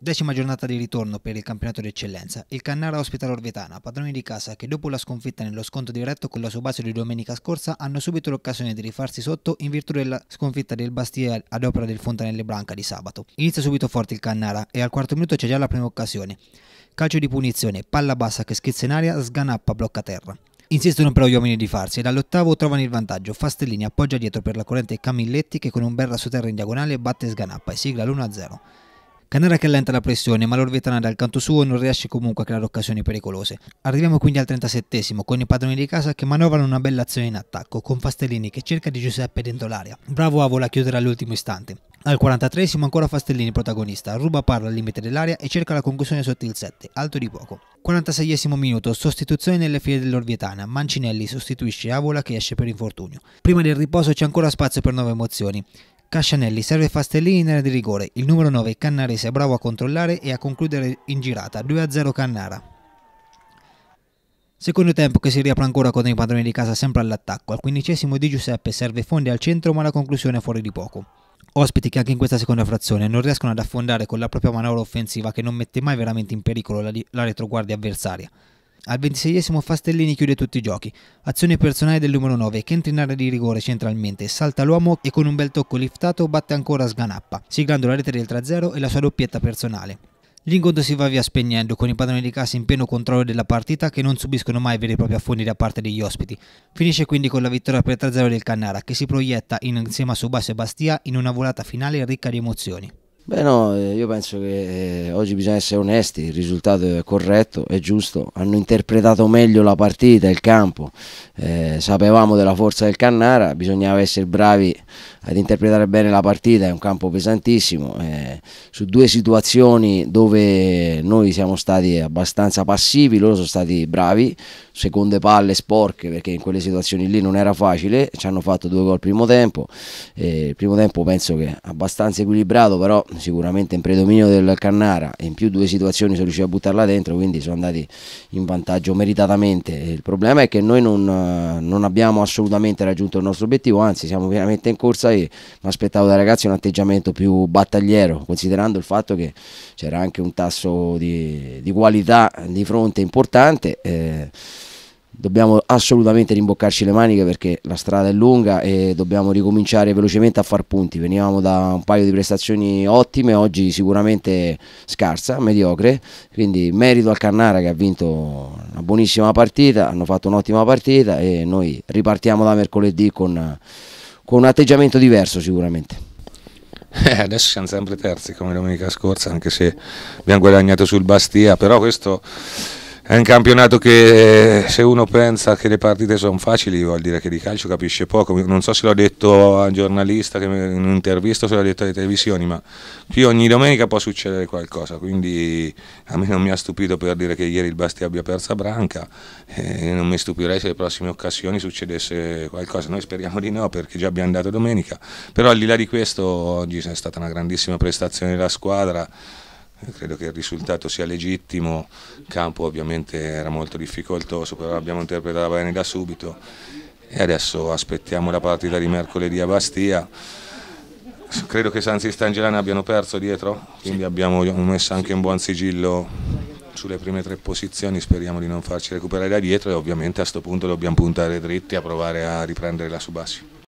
Decima giornata di ritorno per il campionato d'eccellenza. Il Cannara ospita l'Orvetana, padroni di casa che dopo la sconfitta nello sconto diretto con la sua base di domenica scorsa hanno subito l'occasione di rifarsi sotto in virtù della sconfitta del Bastia ad opera del Fontanelle Branca di sabato. Inizia subito forte il Cannara e al quarto minuto c'è già la prima occasione. Calcio di punizione, palla bassa che schizza in aria, sganappa, blocca terra. Insistono però gli uomini di farsi e dall'ottavo trovano il vantaggio. Fastellini appoggia dietro per la corrente Camilletti che con un bel raso terra in diagonale batte e sganappa e sigla l'1-0. Canara che allenta la pressione, ma l'Orvietana dal canto suo non riesce comunque a creare occasioni pericolose. Arriviamo quindi al 37 con i padroni di casa che manovrano una bella azione in attacco, con Fastellini che cerca di Giuseppe dentro l'area. Bravo Avola a chiudere all'ultimo istante. Al 43 ancora Fastellini protagonista, ruba palla al limite dell'area e cerca la conclusione sotto il 7, alto di poco. 46 esimo minuto, sostituzione nelle file dell'Orvietana, Mancinelli sostituisce Avola che esce per infortunio. Prima del riposo c'è ancora spazio per nuove emozioni. Cascianelli serve Fastellini in area di rigore, il numero 9 Cannarese è bravo a controllare e a concludere in girata, 2-0 Cannara. Secondo tempo che si riapre ancora con i padroni di casa sempre all'attacco, al quindicesimo di Giuseppe serve Fondi al centro ma la conclusione è fuori di poco. Ospiti che anche in questa seconda frazione non riescono ad affondare con la propria manovra offensiva che non mette mai veramente in pericolo la, la retroguardia avversaria. Al 26esimo Fastellini chiude tutti i giochi. Azione personale del numero 9 che entra in area di rigore centralmente, salta l'uomo e con un bel tocco liftato batte ancora Sganappa, siglando la rete del 3-0 e la sua doppietta personale. L'incontro si va via spegnendo, con i padroni di casa in pieno controllo della partita che non subiscono mai veri e propri affondi da parte degli ospiti. Finisce quindi con la vittoria per 3-0 del Cannara, che si proietta insieme a Subasio e Bastia in una volata finale ricca di emozioni. Beh no, eh, io penso che eh, oggi bisogna essere onesti, il risultato è corretto, è giusto, hanno interpretato meglio la partita, il campo, eh, sapevamo della forza del Cannara, bisognava essere bravi ad interpretare bene la partita, è un campo pesantissimo, eh, su due situazioni dove noi siamo stati abbastanza passivi, loro sono stati bravi, seconde palle sporche perché in quelle situazioni lì non era facile, ci hanno fatto due gol al primo tempo, eh, il primo tempo penso che abbastanza equilibrato però sicuramente in predominio del Cannara e in più due situazioni sono riusciti a buttarla dentro quindi sono andati in vantaggio meritatamente, il problema è che noi non, non abbiamo assolutamente raggiunto il nostro obiettivo, anzi siamo veramente in corsa poi mi aspettavo dai ragazzi un atteggiamento più battagliero, considerando il fatto che c'era anche un tasso di, di qualità di fronte importante. Eh, dobbiamo assolutamente rimboccarci le maniche perché la strada è lunga e dobbiamo ricominciare velocemente a far punti. Venivamo da un paio di prestazioni ottime, oggi sicuramente scarsa, mediocre, quindi merito al Carnara che ha vinto una buonissima partita, hanno fatto un'ottima partita e noi ripartiamo da mercoledì con con un atteggiamento diverso sicuramente. Eh, adesso siamo sempre terzi come domenica scorsa, anche se abbiamo guadagnato sul Bastia, però questo è un campionato che eh, se uno pensa che le partite sono facili vuol dire che di calcio capisce poco. Non so se l'ho detto a un giornalista in un'intervista o se l'ho detto alle televisioni, ma qui ogni domenica può succedere qualcosa. Quindi a me non mi ha stupito per dire che ieri il Bastia abbia perso a Branca e non mi stupirei se le prossime occasioni succedesse qualcosa. Noi speriamo di no perché già abbiamo andato domenica. Però al di là di questo oggi è stata una grandissima prestazione della squadra credo che il risultato sia legittimo, il campo ovviamente era molto difficoltoso, però l'abbiamo interpretato bene da subito e adesso aspettiamo la partita di mercoledì a Bastia. Credo che Sanzi e Stangelana abbiano perso dietro, quindi abbiamo messo anche un buon sigillo sulle prime tre posizioni, speriamo di non farci recuperare da dietro e ovviamente a questo punto dobbiamo puntare dritti a provare a riprendere la Subassi.